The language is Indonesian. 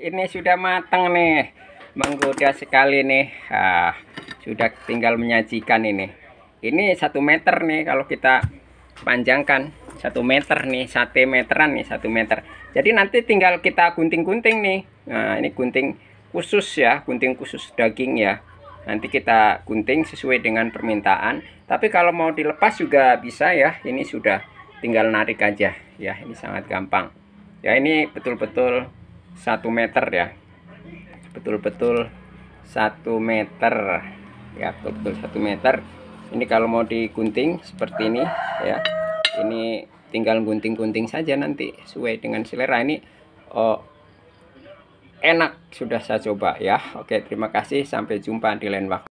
ini sudah matang nih menggoda sekali nih ah, sudah tinggal menyajikan ini ini satu meter nih kalau kita panjangkan satu meter nih sate meteran nih satu meter jadi nanti tinggal kita gunting-gunting nih nah ini gunting khusus ya gunting khusus daging ya nanti kita gunting sesuai dengan permintaan tapi kalau mau dilepas juga bisa ya ini sudah tinggal narik aja ya ini sangat gampang ya ini betul-betul satu meter ya betul-betul 1 meter ya betul-betul 1 meter ini kalau mau digunting seperti ini ya ini tinggal gunting-gunting saja nanti sesuai dengan selera ini oh, enak sudah saya coba ya oke terima kasih sampai jumpa di lain waktu